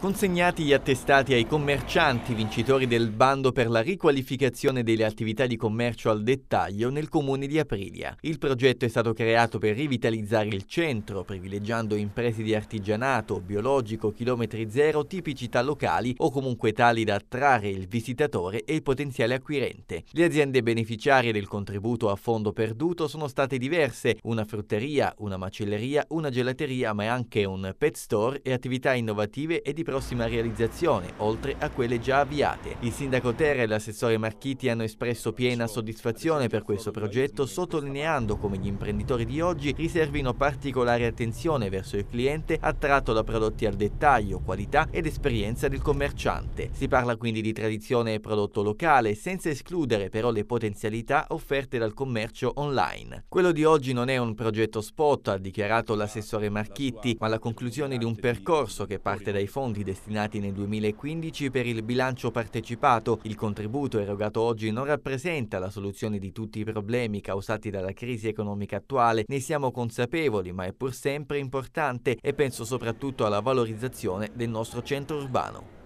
Consegnati gli attestati ai commercianti vincitori del bando per la riqualificazione delle attività di commercio al dettaglio nel comune di Aprilia. Il progetto è stato creato per rivitalizzare il centro, privilegiando imprese di artigianato, biologico, chilometri zero, tipicità locali o comunque tali da attrarre il visitatore e il potenziale acquirente. Le aziende beneficiarie del contributo a fondo perduto sono state diverse, una frutteria, una macelleria, una gelateria, ma anche un pet store e attività innovative e di prossima realizzazione, oltre a quelle già avviate. Il sindaco Terra e l'assessore Marchiti hanno espresso piena soddisfazione per questo progetto, sottolineando come gli imprenditori di oggi riservino particolare attenzione verso il cliente attratto da prodotti al dettaglio, qualità ed esperienza del commerciante. Si parla quindi di tradizione e prodotto locale, senza escludere però le potenzialità offerte dal commercio online. Quello di oggi non è un progetto spot, ha dichiarato l'assessore Marchitti, ma la conclusione di un percorso che parte dai fondi fondi destinati nel 2015 per il bilancio partecipato. Il contributo erogato oggi non rappresenta la soluzione di tutti i problemi causati dalla crisi economica attuale, ne siamo consapevoli, ma è pur sempre importante e penso soprattutto alla valorizzazione del nostro centro urbano.